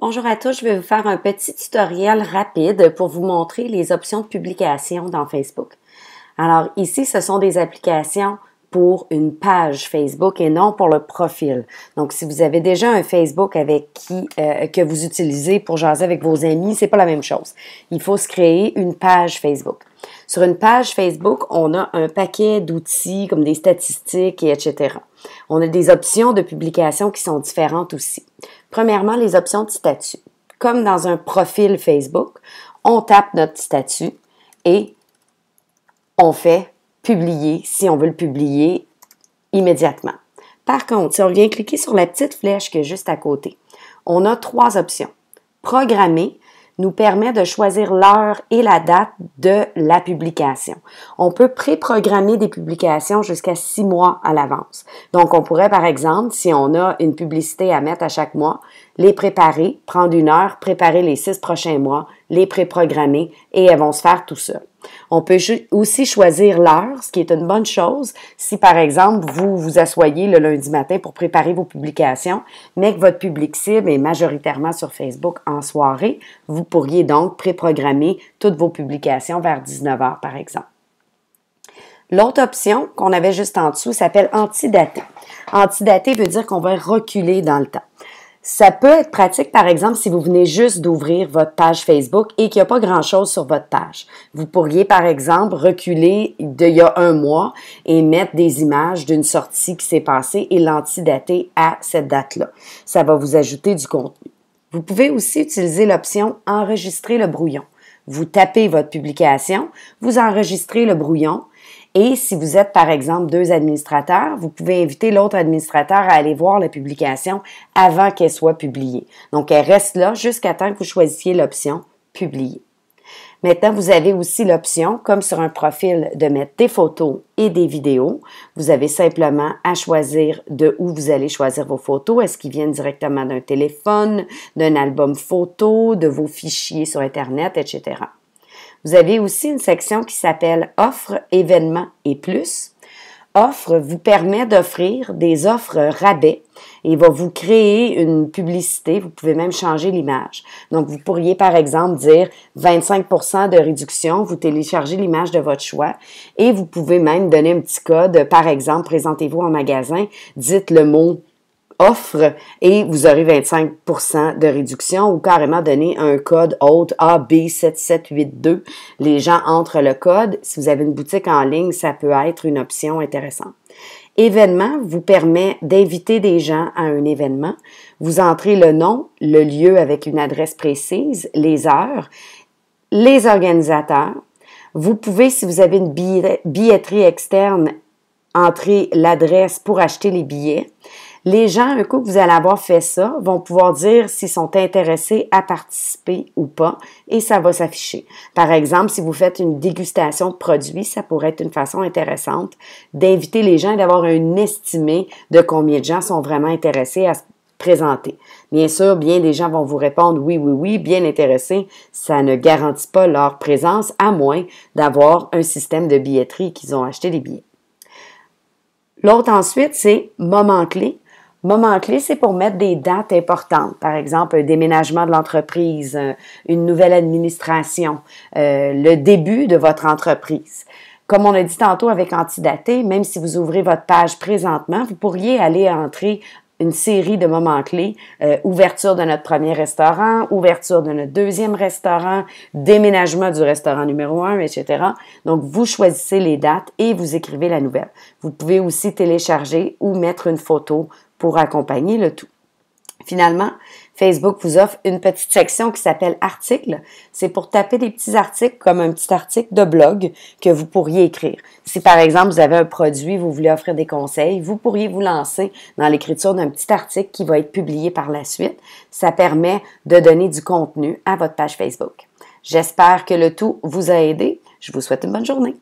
Bonjour à tous, je vais vous faire un petit tutoriel rapide pour vous montrer les options de publication dans Facebook. Alors ici, ce sont des applications pour une page Facebook et non pour le profil. Donc, si vous avez déjà un Facebook avec qui euh, que vous utilisez pour jaser avec vos amis, c'est pas la même chose. Il faut se créer une page Facebook. Sur une page Facebook, on a un paquet d'outils comme des statistiques et etc. On a des options de publication qui sont différentes aussi. Premièrement, les options de statut. Comme dans un profil Facebook, on tape notre statut et on fait publier si on veut le publier immédiatement. Par contre, si on vient cliquer sur la petite flèche qui est juste à côté, on a trois options. Programmer, nous permet de choisir l'heure et la date de la publication. On peut préprogrammer des publications jusqu'à six mois à l'avance. Donc, on pourrait, par exemple, si on a une publicité à mettre à chaque mois, les préparer, prendre une heure, préparer les six prochains mois les préprogrammer et elles vont se faire tout ça. On peut aussi choisir l'heure, ce qui est une bonne chose si, par exemple, vous vous asseyez le lundi matin pour préparer vos publications, mais que votre public cible est majoritairement sur Facebook en soirée. Vous pourriez donc préprogrammer toutes vos publications vers 19h, par exemple. L'autre option qu'on avait juste en dessous s'appelle Antidater ». Antidater veut dire qu'on va reculer dans le temps. Ça peut être pratique, par exemple, si vous venez juste d'ouvrir votre page Facebook et qu'il n'y a pas grand-chose sur votre page. Vous pourriez, par exemple, reculer d'il y a un mois et mettre des images d'une sortie qui s'est passée et l'antidater à cette date-là. Ça va vous ajouter du contenu. Vous pouvez aussi utiliser l'option Enregistrer le brouillon. Vous tapez votre publication, vous enregistrez le brouillon, et si vous êtes, par exemple, deux administrateurs, vous pouvez inviter l'autre administrateur à aller voir la publication avant qu'elle soit publiée. Donc, elle reste là jusqu'à temps que vous choisissiez l'option publier. Maintenant, vous avez aussi l'option, comme sur un profil, de mettre des photos et des vidéos. Vous avez simplement à choisir de où vous allez choisir vos photos. Est-ce qu'ils viennent directement d'un téléphone, d'un album photo, de vos fichiers sur Internet, etc. Vous avez aussi une section qui s'appelle Offres, événements et plus. Offre vous permet d'offrir des offres rabais et va vous créer une publicité. Vous pouvez même changer l'image. Donc, vous pourriez, par exemple, dire 25 de réduction. Vous téléchargez l'image de votre choix et vous pouvez même donner un petit code. Par exemple, présentez-vous en magasin, dites le mot offre et vous aurez 25 de réduction ou carrément donner un code haute AB7782. Les gens entrent le code. Si vous avez une boutique en ligne, ça peut être une option intéressante. Événement vous permet d'inviter des gens à un événement. Vous entrez le nom, le lieu avec une adresse précise, les heures, les organisateurs. Vous pouvez, si vous avez une billetterie externe, entrer l'adresse pour acheter les billets. Les gens, un coup que vous allez avoir fait ça, vont pouvoir dire s'ils sont intéressés à participer ou pas et ça va s'afficher. Par exemple, si vous faites une dégustation de produits, ça pourrait être une façon intéressante d'inviter les gens et d'avoir un estimé de combien de gens sont vraiment intéressés à se présenter. Bien sûr, bien des gens vont vous répondre oui, oui, oui, bien intéressés. Ça ne garantit pas leur présence à moins d'avoir un système de billetterie qu'ils ont acheté des billets. L'autre ensuite, c'est moment clé. Moment clé, c'est pour mettre des dates importantes, par exemple un déménagement de l'entreprise, euh, une nouvelle administration, euh, le début de votre entreprise. Comme on a dit tantôt avec Antidaté, même si vous ouvrez votre page présentement, vous pourriez aller entrer une série de moments clés. Euh, ouverture de notre premier restaurant, ouverture de notre deuxième restaurant, déménagement du restaurant numéro un, etc. Donc, vous choisissez les dates et vous écrivez la nouvelle. Vous pouvez aussi télécharger ou mettre une photo pour accompagner le tout. Finalement, Facebook vous offre une petite section qui s'appelle articles. C'est pour taper des petits articles comme un petit article de blog que vous pourriez écrire. Si par exemple vous avez un produit, vous voulez offrir des conseils, vous pourriez vous lancer dans l'écriture d'un petit article qui va être publié par la suite. Ça permet de donner du contenu à votre page Facebook. J'espère que le tout vous a aidé. Je vous souhaite une bonne journée.